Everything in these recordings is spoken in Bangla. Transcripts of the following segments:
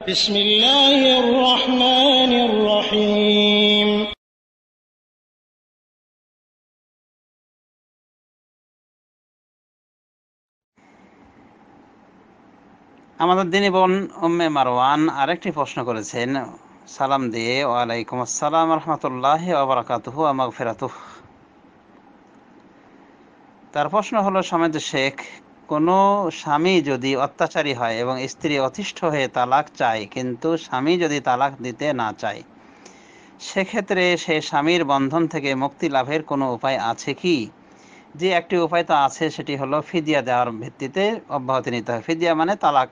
بسم الله الرحمن الرحيم আমাদের দিনী বোন উম্মে মারওয়ান আরেকটি প্রশ্ন করেছেন সালাম দিয়ে ওয়ালাইকুম আসসালাম রহমতুল্লাহ ওবরাকাতুহু আমাগ ফেরাতুহ তার প্রশ্ন হলো সমেত শেখ কোনো স্বামী যদি অত্যাচারী হয় এবং স্ত্রী অতিষ্ঠ হয়ে তালাক চায় কিন্তু স্বামী যদি তালাক দিতে না চায় সেক্ষেত্রে সে স্বামীর বন্ধন থেকে মুক্তি লাভের কোনো উপায় আছে কি যে একটি উপায় তো আছে সেটি হলো ফিদিয়া দেওয়ার ভিত্তিতে অব্যাহতি নিতে হবে ফিদিয়া মানে তালাক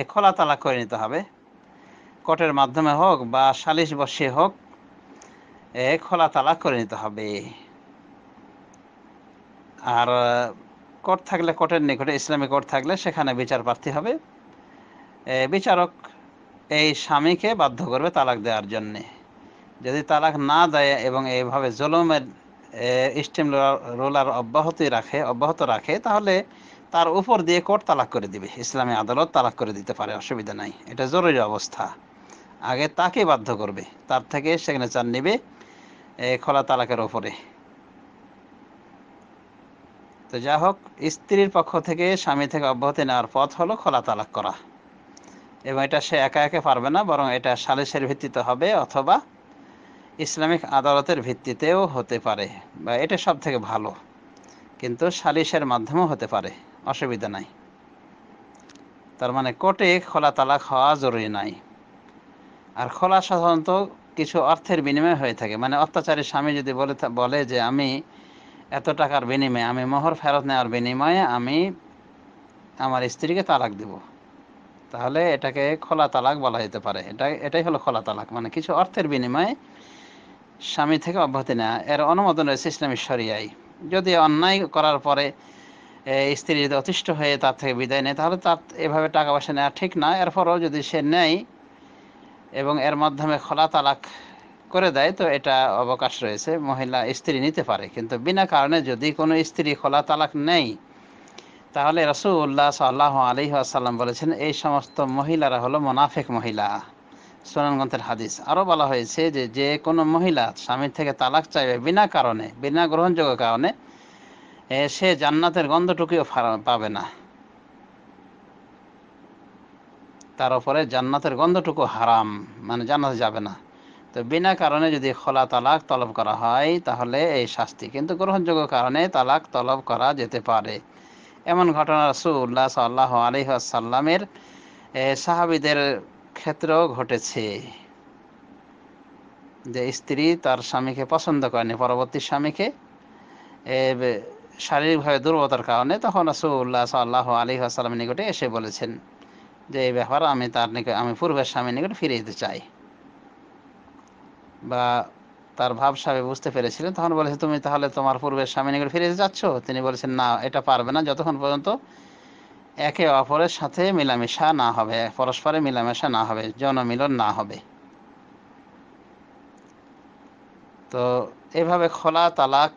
এ খোলা তালাক করে নিতে হবে কটের মাধ্যমে হোক বা সালিশ বসে হোক এ খোলা তালাক করে নিতে হবে আর কোর্ট থাকলে কোর্টের নিকটে ইসলামী কোর্ট থাকলে সেখানে বিচার প্রার্থী হবে বিচারক এই স্বামীকে বাধ্য করবে তালাক দেওয়ার জন্যে যদি তালাক না দেয় এবং এইভাবে জলমের স্টিম রোলার অব্যাহতি রাখে অব্যাহত রাখে তাহলে তার উপর দিয়ে কোর্ট তালাক করে দিবে ইসলামী আদালত তালাক করে দিতে পারে অসুবিধা নাই এটা জরুরি অবস্থা আগে তাকে বাধ্য করবে তার থেকে সেখানে চার নেবে খোলা তালাকের ওপরে তো যা হোক স্ত্রীর পক্ষ থেকে স্বামী থেকে অব্যাহতি নেওয়ার পথ হলো খোলা তালাক করা এবং এটা সে একা একা পারবে না বরং এটা সালিসের ভিত্তিতে হবে অথবা ইসলামিক আদালতের ভিত্তিতেও হতে পারে বা এটা সব থেকে ভালো কিন্তু সালিসের মাধ্যমেও হতে পারে অসুবিধা নাই তার মানে কোর্টে খোলা তালাক হওয়া জরুরি নাই আর খোলা সাধারণত কিছু অর্থের বিনিময়ে হয়ে থাকে মানে অত্যাচারী স্বামী যদি বলে বলে যে আমি এত টাকার বিনিময়ে আমি মোহর ফেরত নেওয়ার বিনিময়ে আমি আমার স্ত্রীকে তালাক দিব তাহলে এটাকে খোলা তালাক বলা যেতে পারে এটা এটাই হলো খোলা তালাক মানে কিছু অর্থের বিনিময়ে স্বামী থেকে অব্যাহতি নেওয়া এর অনুমোদন রয়েছে ইসলামী সরিয়াই যদি অন্যায় করার পরে স্ত্রী যদি অতিষ্ঠ হয়ে তার থেকে বিদায় নেয় তাহলে তার এভাবে টাকা পয়সা নেওয়া ঠিক না এরপরও যদি সে নেয় এবং এর মাধ্যমে খোলা তালাক করে দেয় তো এটা অবকাশ রয়েছে মহিলা স্ত্রী নিতে পারে কিন্তু বিনা কারণে যদি কোনো স্ত্রী খোলা তালাক নেই তাহলে রসুল্লাহ সাল্লাহ আলি আসাল্লাম বলেছেন এই সমস্ত মহিলারা হলো মোনাফেক মহিলা সোনানগঞ্জের হাদিস আরও বলা হয়েছে যে যে কোনো মহিলা স্বামীর থেকে তালাক চাইবে বিনা কারণে বিনা গ্রহণযোগ্য কারণে সে জান্নাতের গন্ধটুকুও পাবে না তার উপরে জান্নাতের গন্ধটুকু হারাম মানে জান্নাতে যাবে না তো বিনা কারণে যদি খোলা তালাক তলব করা হয় তাহলে এই শাস্তি কিন্তু গ্রহণযোগ্য কারণে তালাক তলব করা যেতে পারে এমন ঘটনা রসুল্লাহ সাল্লাহ আলহিহাসাল্লামের সাহাবিদের ক্ষেত্রেও ঘটেছে যে স্ত্রী তার স্বামীকে পছন্দ করেনি পরবর্তী স্বামীকে শারীরিকভাবে দুর্বলতার কারণে তখন রসুল্লাহ সাল্লাহ আলী আসসালামের নিকটে এসে বলেছেন যে এই ব্যাপার আমি তার নিকট আমি পূর্বের স্বামীর নিকট ফিরে যেতে চাই বা তার ভাব স্বামী বুঝতে পেরেছিলেন তখন বলেছে তুমি তাহলে তোমার পূর্বের স্বামী নিকট ফিরে যাচ্ছ তিনি বলেছেন না এটা পারবে না যতক্ষণ পর্যন্ত একে অপরের সাথে মিলামেশা না হবে পরস্পরে মিলামেশা না হবে জনমিলন না হবে তো এভাবে খোলা তালাক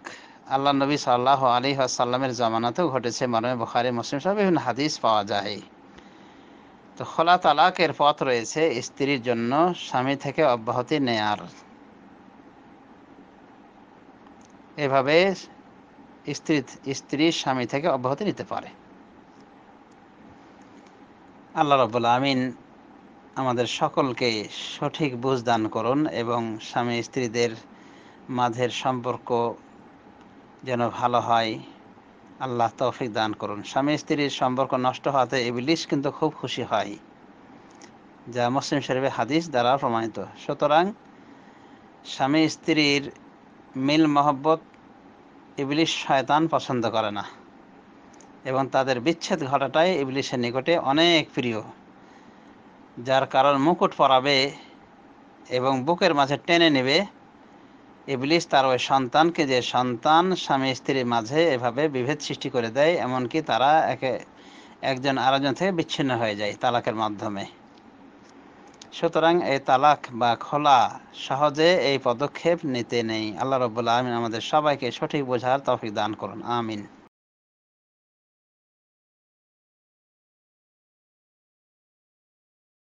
আল্লাহ নবী সাল্লাহ আলী আসাল্লামের জামানাতেও ঘটেছে মরমে বখারি মুসলিম সহ বিভিন্ন হাদিস পাওয়া যায় তো খোলা তালাকের পথ রয়েছে স্ত্রীর জন্য স্বামী থেকে অব্যাহতি নেয়ার এভাবে স্ত্রী স্ত্রী স্বামী থেকে অব্যাহতি নিতে পারে আল্লাহ রবুল্লা আমিন আমাদের সকলকে সঠিক বুঝ দান করুন এবং স্বামী স্ত্রীদের মাঝের সম্পর্ক যেন ভালো হয় আল্লাহ তৌফিক দান করুন স্বামী স্ত্রীর সম্পর্ক নষ্ট হওয়াতে ইবলিশ কিন্তু খুব খুশি হয় যা মুসলিম শরীফে হাদিস দ্বারা প্রমাণিত সুতরাং স্বামী স্ত্রীর মিল মহব্বত ইবলিশ শয়তান পছন্দ করে না এবং তাদের বিচ্ছেদ ঘটাটাই ইবলিশের নিকটে অনেক প্রিয় যার কারণ মুকুট পরাবে এবং বুকের মাঝে টেনে নেবে ইবলিশ তার ওই সন্তানকে যে সন্তান স্বামী স্ত্রীর মাঝে এভাবে বিভেদ সৃষ্টি করে দেয় এমনকি তারা একে একজন আরেকজন থেকে বিচ্ছিন্ন হয়ে যায় তালাকের মাধ্যমে সুতরাং এই তালাক বা খোলা সহজে এই পদক্ষেপ নিতে নেই আল্লাহ রবুল্লা আমিন আমাদের সবাইকে সঠিক বোঝার তফিক দান করুন আমিন